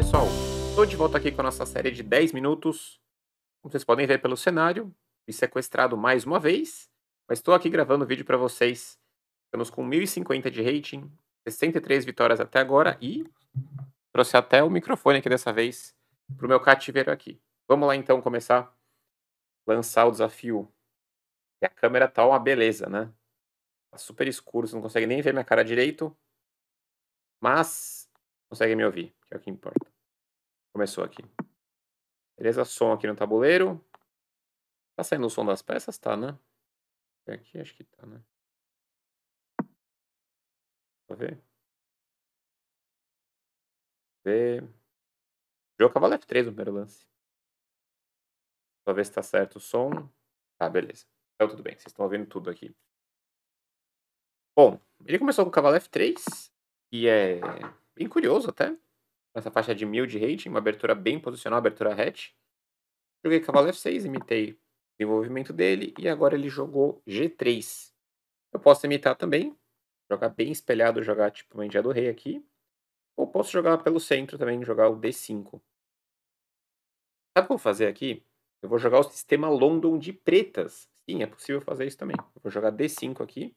pessoal, estou de volta aqui com a nossa série de 10 minutos. Como vocês podem ver pelo cenário, me sequestrado mais uma vez, mas estou aqui gravando o vídeo para vocês. Estamos com 1050 de rating, 63 vitórias até agora e trouxe até o microfone aqui dessa vez para o meu cativeiro aqui. Vamos lá então começar a lançar o desafio. E a câmera tá uma beleza, né? Tá super escuro, você não consegue nem ver minha cara direito. Mas consegue me ouvir, que é o que importa. Começou aqui. Beleza, som aqui no tabuleiro. Tá saindo o som das peças? Tá, né? Aqui acho que tá, né? Pra ver. Ver. Jogo cavalo F3 no primeiro lance. Pra ver se tá certo o som. Tá, beleza. Então tudo bem, vocês estão ouvindo tudo aqui. Bom, ele começou com o cavalo F3, que é bem curioso até nessa faixa de 1000 de rating, uma abertura bem posicional, abertura hatch. Joguei cavalo F6, imitei o desenvolvimento dele e agora ele jogou G3. Eu posso imitar também, jogar bem espelhado, jogar tipo o do Rei aqui, ou posso jogar pelo centro também, jogar o D5. Sabe o que eu vou fazer aqui? Eu vou jogar o sistema London de pretas. Sim, é possível fazer isso também. Eu vou jogar D5 aqui.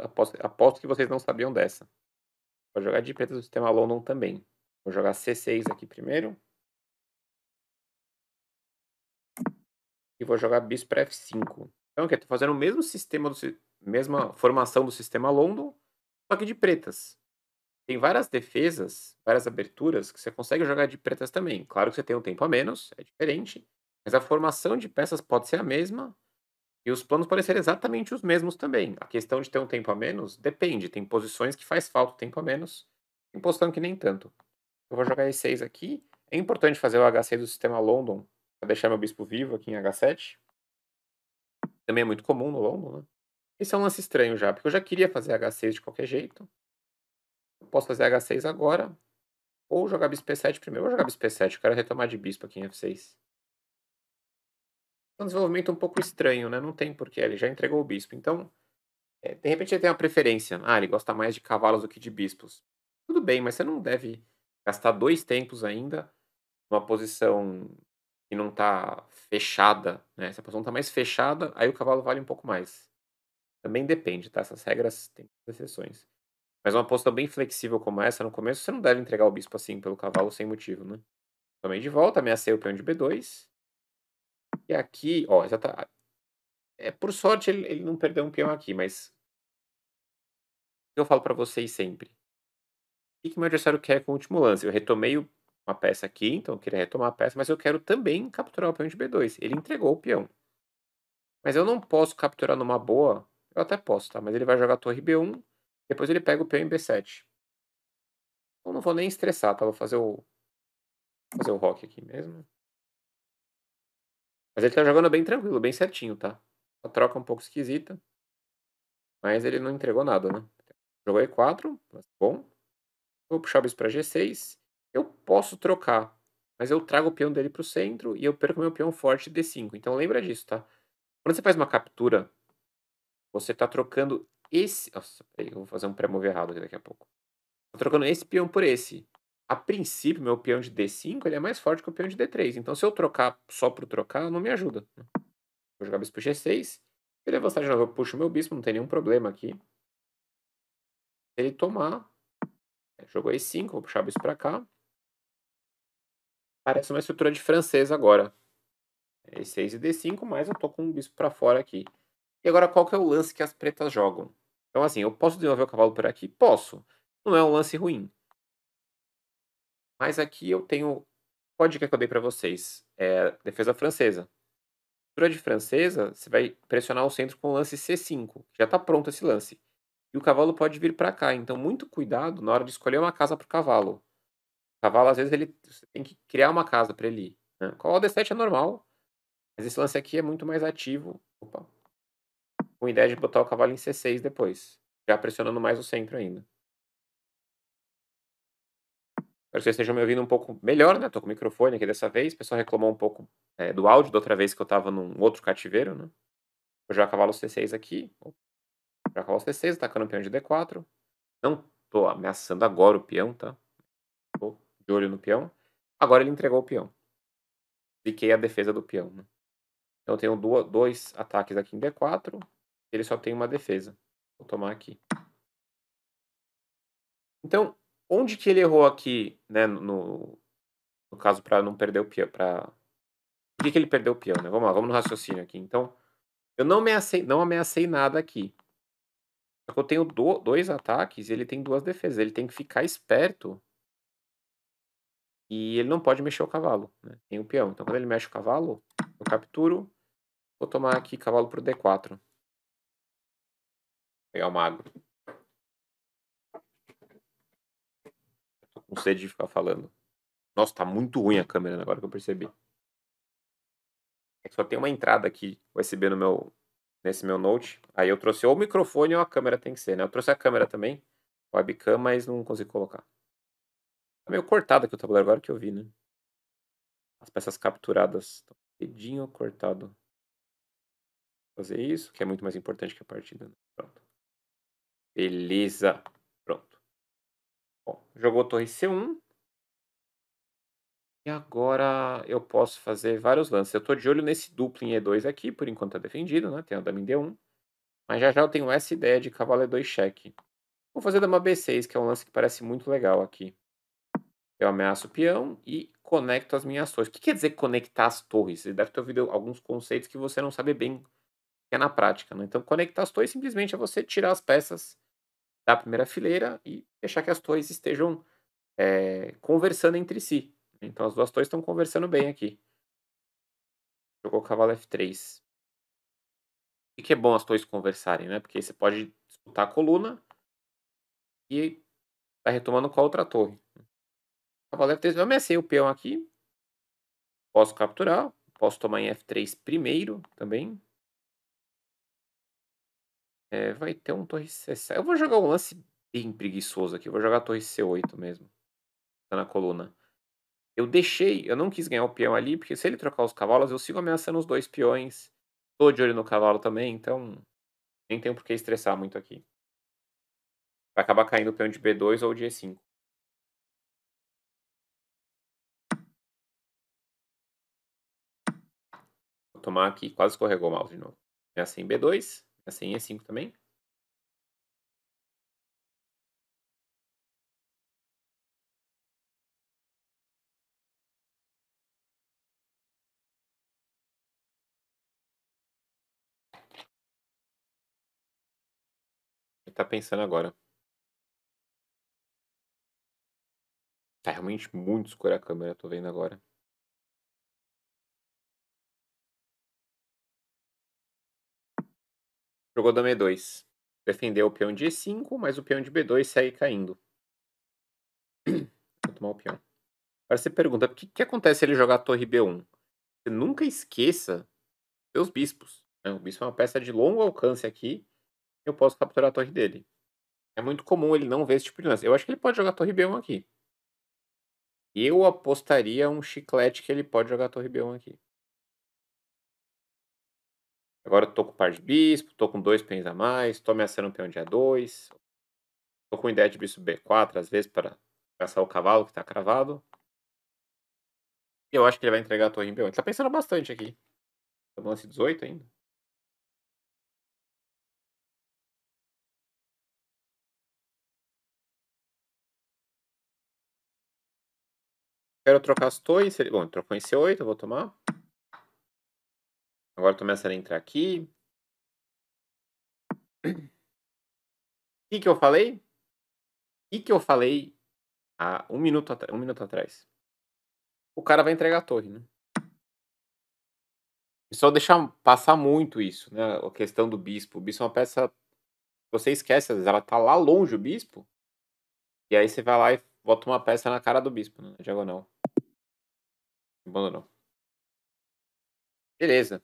Aposto, aposto que vocês não sabiam dessa. Vou jogar de preta do sistema London também. Vou jogar C6 aqui primeiro. E vou jogar bispo para F5. Então, aqui estou fazendo o mesmo sistema, do, mesma formação do sistema London, só que de pretas. Tem várias defesas, várias aberturas que você consegue jogar de pretas também. Claro que você tem um tempo a menos, é diferente. Mas a formação de peças pode ser a mesma, e os planos podem ser exatamente os mesmos também. A questão de ter um tempo a menos depende. Tem posições que faz falta o tempo a menos, tem posição que nem tanto. Eu vou jogar E6 aqui. É importante fazer o H6 do sistema London para deixar meu bispo vivo aqui em H7. Também é muito comum no London, né? Esse é um lance estranho já, porque eu já queria fazer H6 de qualquer jeito. Eu posso fazer H6 agora, ou jogar bispo E7 primeiro. Eu vou jogar bispo E7, eu quero retomar de bispo aqui em F6 um desenvolvimento um pouco estranho, né? Não tem porquê, ele já entregou o bispo. Então, é, de repente ele tem uma preferência. Ah, ele gosta mais de cavalos do que de bispos. Tudo bem, mas você não deve gastar dois tempos ainda numa posição que não está fechada, né? Se a posição está mais fechada, aí o cavalo vale um pouco mais. Também depende, tá? Essas regras têm exceções. Mas uma posição bem flexível como essa no começo, você não deve entregar o bispo assim pelo cavalo sem motivo, né? Tomei de volta, ameacei o peão de B2. E aqui, ó, já tá. É, por sorte ele, ele não perdeu um peão aqui, mas. Eu falo para vocês sempre. O que meu adversário quer com o último lance? Eu retomei uma peça aqui, então eu queria retomar a peça, mas eu quero também capturar o peão de B2. Ele entregou o peão. Mas eu não posso capturar numa boa. Eu até posso, tá? Mas ele vai jogar a torre B1, depois ele pega o peão em B7. Eu não vou nem estressar, tá? Vou fazer o. Vou fazer o rock aqui mesmo. Mas ele tá jogando bem tranquilo, bem certinho, tá? A troca um pouco esquisita. Mas ele não entregou nada, né? Jogou E4, bom. Vou puxar o para G6. Eu posso trocar, mas eu trago o peão dele pro centro e eu perco meu peão forte D5. Então lembra disso, tá? Quando você faz uma captura, você tá trocando esse... Nossa, peraí, eu vou fazer um pré-move errado aqui daqui a pouco. Tô trocando esse peão por esse a princípio, meu peão de D5 ele é mais forte que o peão de D3. Então, se eu trocar só por trocar, não me ajuda. Vou né? jogar bispo G6. Ele avançar é de novo, eu puxo meu bispo, não tem nenhum problema aqui. Se ele tomar, é, jogou E5, vou puxar o bispo para cá. Parece uma estrutura de francês agora. E6 é, e D5, mas eu tô com o bispo para fora aqui. E agora, qual que é o lance que as pretas jogam? Então, assim, eu posso desenvolver o cavalo por aqui? Posso. Não é um lance ruim. Mas aqui eu tenho. Qual a dica que eu dei para vocês? É defesa francesa. Estrutura de francesa, você vai pressionar o centro com o lance C5. Já está pronto esse lance. E o cavalo pode vir para cá. Então, muito cuidado na hora de escolher uma casa para o cavalo. O cavalo, às vezes, ele você tem que criar uma casa para ele ir. Né? O D7 é normal, mas esse lance aqui é muito mais ativo. Opa. Com a ideia de botar o cavalo em C6 depois. Já pressionando mais o centro ainda. Espero que vocês estejam me ouvindo um pouco melhor, né? Tô com o microfone aqui dessa vez. O pessoal reclamou um pouco é, do áudio da outra vez que eu tava num outro cativeiro, né? Vou jogar cavalo C6 aqui. Vou jogar cavalo C6, tá atacando o peão de D4. Não tô ameaçando agora o peão, tá? Tô de olho no peão. Agora ele entregou o peão. Fiquei a defesa do peão, né? Então eu tenho dois ataques aqui em D4. Ele só tem uma defesa. Vou tomar aqui. Então, onde que ele errou aqui, né, no, no caso para não perder o peão, para por que, que ele perdeu o peão, né? Vamos lá, vamos no raciocínio aqui. Então, eu não ameacei, não ameacei nada aqui. Só que eu tenho do, dois ataques e ele tem duas defesas. Ele tem que ficar esperto e ele não pode mexer o cavalo, né? Tem o peão. Então, quando ele mexe o cavalo, eu capturo. Vou tomar aqui cavalo pro D4. Vou pegar o magro. com sede de ficar falando. Nossa, tá muito ruim a câmera né, agora que eu percebi. Só tem uma entrada aqui USB no meu, nesse meu Note. Aí eu trouxe ou o microfone ou a câmera tem que ser, né? Eu trouxe a câmera também, webcam, mas não consegui colocar. Tá meio cortado aqui o tabuleiro agora que eu vi, né? As peças capturadas. pedinho tá cortado. Fazer isso, que é muito mais importante que a partida. Né? Pronto. Beleza. Pronto. Bom, jogou torre C1. E agora eu posso fazer vários lances. Eu estou de olho nesse duplo em E2 aqui, por enquanto está defendido, né? Tem o dama em D1. Mas já já eu tenho essa ideia de cavalo E2 cheque. Vou fazer dama B6, que é um lance que parece muito legal aqui. Eu ameaço o peão e conecto as minhas torres. O que quer dizer conectar as torres? Você deve ter ouvido alguns conceitos que você não sabe bem é na prática. Né? Então, conectar as torres simplesmente é você tirar as peças da primeira fileira e deixar que as torres estejam é, conversando entre si. Então as duas torres estão conversando bem aqui. Jogou o cavalo F3. E que é bom as torres conversarem, né? Porque você pode disputar a coluna e vai retomando com a outra torre. Cavalo F3, eu ameacei o peão aqui. Posso capturar. Posso tomar em F3 primeiro também. É, vai ter um torre C7. Eu vou jogar um lance bem preguiçoso aqui. Eu vou jogar a torre C8 mesmo. Tá na coluna. Eu deixei, eu não quis ganhar o peão ali, porque se ele trocar os cavalos, eu sigo ameaçando os dois peões. Tô de olho no cavalo também, então nem tenho por que estressar muito aqui. Vai acabar caindo o peão de B2 ou de E5. Vou tomar aqui, quase escorregou o mouse de novo. Ameaça assim, B2. A senha é 5 também? Tá pensando agora. Tá realmente muito escura a câmera, tô vendo agora. jogou dama e2. Defendeu o peão de e5, mas o peão de b2 segue caindo. Vou tomar o peão. Agora você pergunta, o que, que acontece se ele jogar a torre b1? Você nunca esqueça seus bispos. Né? O bispo é uma peça de longo alcance aqui, eu posso capturar a torre dele. É muito comum ele não ver esse tipo de lance. Eu acho que ele pode jogar a torre b1 aqui. Eu apostaria um chiclete que ele pode jogar a torre b1 aqui. Agora eu tô com par de bispo, tô com dois peões a mais, tô ameaçando um peão de A2. Tô com ideia de bispo B4, às vezes, para caçar o cavalo que tá cravado. E eu acho que ele vai entregar a torre em B1. Ele tá pensando bastante aqui. Tá lance 18 ainda. Quero trocar as torres. Bom, ele trocou em C8, eu vou tomar. Agora começa a entrar aqui. O que, que eu falei? O que, que eu falei há um minuto, um minuto atrás? O cara vai entregar a torre, né? E só deixar passar muito isso, né? A questão do bispo. O bispo é uma peça. Você esquece, às vezes ela tá lá longe o bispo. E aí você vai lá e bota uma peça na cara do bispo, né? Na diagonal. Abandonou. Beleza.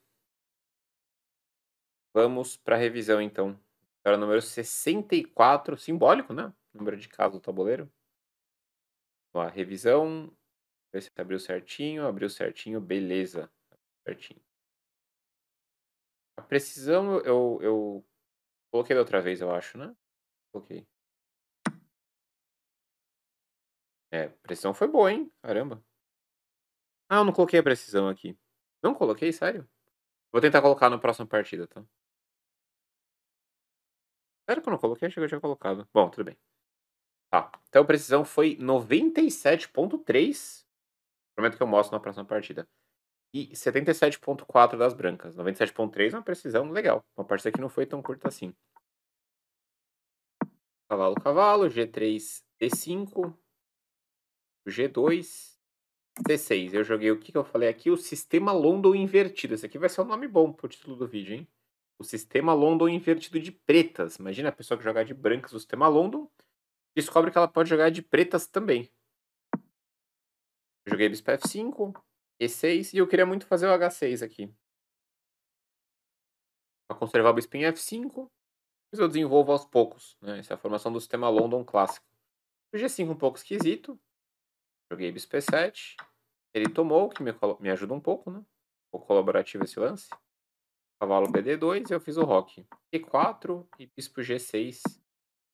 Vamos para a revisão, então. Era o número 64, simbólico, né? Número de casa do tabuleiro. Vamos lá, revisão. Ver se abriu certinho. Abriu certinho, beleza. certinho. A precisão eu, eu coloquei da outra vez, eu acho, né? Coloquei. É, precisão foi boa, hein? Caramba. Ah, eu não coloquei a precisão aqui. Não coloquei, sério? Vou tentar colocar na próxima partida, tá? Era que eu não coloquei? Achei que eu tinha colocado. Bom, tudo bem. Tá. Então a precisão foi 97.3. Prometo que eu mostro na próxima partida. E 77.4 das brancas. 97.3 é uma precisão legal. Uma partida que não foi tão curta assim. Cavalo, cavalo. G3, D5. G2. C6. Eu joguei o que, que eu falei aqui? O sistema London invertido. Esse aqui vai ser um nome bom pro título do vídeo, hein? o sistema London invertido de pretas. Imagina a pessoa que jogar de brancas o sistema London, descobre que ela pode jogar de pretas também. Joguei bispo F5, E6, e eu queria muito fazer o H6 aqui. Para conservar o bispo em F5, mas eu desenvolvo aos poucos. Né? Essa é a formação do sistema London clássico. O G5 um pouco esquisito. Joguei bispo E7. Ele tomou, que me, me ajuda um pouco, né? Um pouco colaborativo esse lance. Cavalo BD2, eu fiz o Rock. E4 e Bispo G6.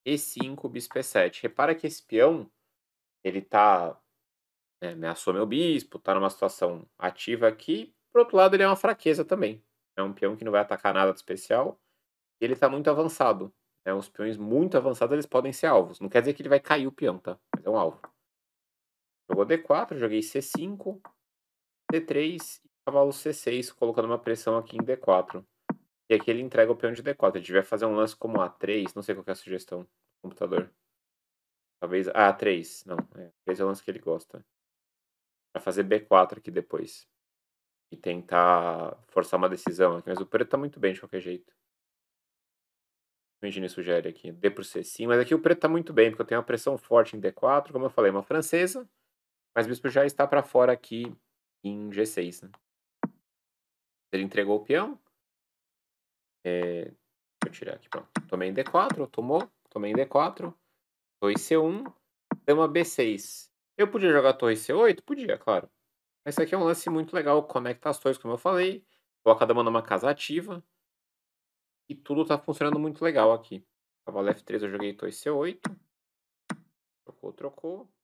E5, Bispo E7. Repara que esse peão, ele tá. Né, ameaçou meu bispo, tá numa situação ativa aqui. Por outro lado, ele é uma fraqueza também. É um peão que não vai atacar nada de especial. E ele tá muito avançado. Né? Os peões muito avançados, eles podem ser alvos. Não quer dizer que ele vai cair o peão, tá? Mas é um alvo. Jogou D4, joguei C5, C3 cavalo C6, colocando uma pressão aqui em D4. E aqui ele entrega o peão de D4. Ele tiver fazer um lance como A3, não sei qual é a sugestão do computador. Talvez. Ah, A3. Não, é, esse é o lance que ele gosta. Pra fazer B4 aqui depois. E tentar forçar uma decisão aqui. Mas o preto tá muito bem de qualquer jeito. O engenheiro sugere aqui. D pro C sim. Mas aqui o preto tá muito bem, porque eu tenho uma pressão forte em D4. Como eu falei, uma francesa. Mas o bispo já está para fora aqui em G6, né? Ele entregou o peão. É... Deixa eu tirar aqui, pronto. Tomei em D4, tomou. Tomei em D4. Torre C1. Dama B6. Eu podia jogar torre C8? Podia, claro. Mas isso aqui é um lance muito legal. Conecta as torres, como eu falei. Coloca a dama numa casa ativa. E tudo tá funcionando muito legal aqui. Cavalo F3 eu joguei torre C8. Trocou, trocou.